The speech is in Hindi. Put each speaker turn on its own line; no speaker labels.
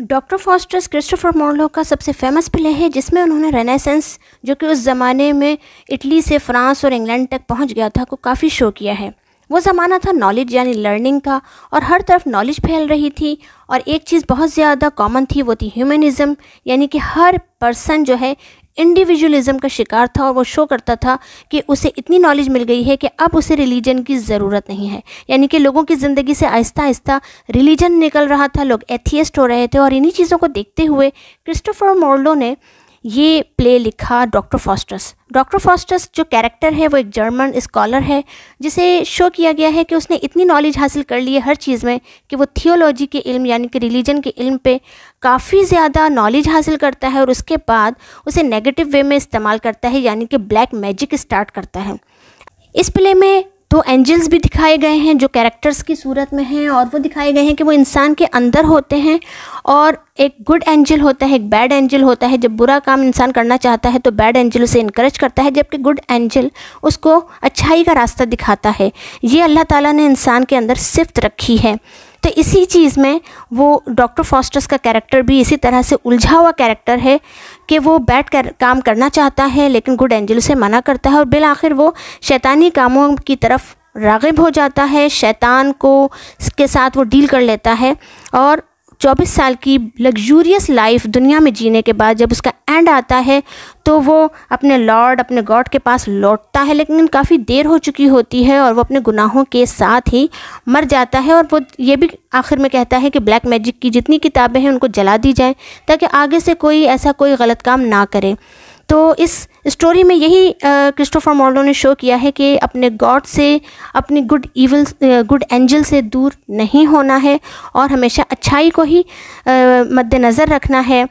डॉक्टर फॉस्टर्स क्रिस्टोफर मॉडलो का सबसे फेमस प्ले है जिसमें उन्होंने रेनेसेंस जो कि उस ज़माने में इटली से फ्रांस और इंग्लैंड तक पहुंच गया था को काफ़ी शो किया है वो ज़माना था नॉलेज यानी लर्निंग का और हर तरफ नॉलेज फैल रही थी और एक चीज़ बहुत ज़्यादा कॉमन थी वो थी ह्यूमनिज़म यानी कि हर पर्सन जो है इंडिविजुअलिज्म का शिकार था और वो शो करता था कि उसे इतनी नॉलेज मिल गई है कि अब उसे रिलीजन की ज़रूरत नहीं है यानी कि लोगों की ज़िंदगी से आहिस्ता आहिस्ता रिलीजन निकल रहा था लोग एथियस्ट हो रहे थे और इन्हीं चीज़ों को देखते हुए क्रिस्टोफर मोर्लो ने ये प्ले लिखा डॉक्टर फॉस्टस डॉक्टर फॉस्टस जो कैरेक्टर है वो एक जर्मन स्कॉलर है जिसे शो किया गया है कि उसने इतनी नॉलेज हासिल कर ली है हर चीज़ में कि वो थियोलॉजी के इल्म यानी कि रिलीजन के इल्म पे काफ़ी ज़्यादा नॉलेज हासिल करता है और उसके बाद उसे नेगेटिव वे में इस्तेमाल करता है यानी कि ब्लैक मैजिक स्टार्ट करता है इस प्ले में दो एंजल्स भी दिखाए गए हैं जो कैरेक्टर्स की सूरत में हैं और वो दिखाए गए हैं कि वो इंसान के अंदर होते हैं और एक गुड एंजल होता है एक बैड एंजल होता है जब बुरा काम इंसान करना चाहता है तो बैड एंजल उसे इनक्रेज करता है जबकि गुड एंजल उसको अच्छाई का रास्ता दिखाता है ये अल्लाह ताला ने इंसान के अंदर सिफ्त रखी है तो इसी चीज़ में वो डॉक्टर फॉस्टर्स का कैरेक्टर भी इसी तरह से उलझा हुआ कैरेक्टर है कि वो बैठ कर काम करना चाहता है लेकिन गुड एंजल से मना करता है और बिल आखिर वो शैतानी कामों की तरफ रागिब हो जाता है शैतान को के साथ वो डील कर लेता है और 24 साल की लग्जूरियस लाइफ दुनिया में जीने के बाद जब उसका बैंड आता है तो वो अपने लॉर्ड अपने गॉड के पास लौटता है लेकिन काफ़ी देर हो चुकी होती है और वो अपने गुनाहों के साथ ही मर जाता है और वो ये भी आखिर में कहता है कि ब्लैक मैजिक की जितनी किताबें हैं उनको जला दी जाए ताकि आगे से कोई ऐसा कोई गलत काम ना करे तो इस स्टोरी में यही क्रिस्टोफर मॉडलो ने शो किया है कि अपने गॉड से अपनी गुड इवल गुड एंजल से दूर नहीं होना है और हमेशा अच्छाई को ही मद्देनज़र रखना है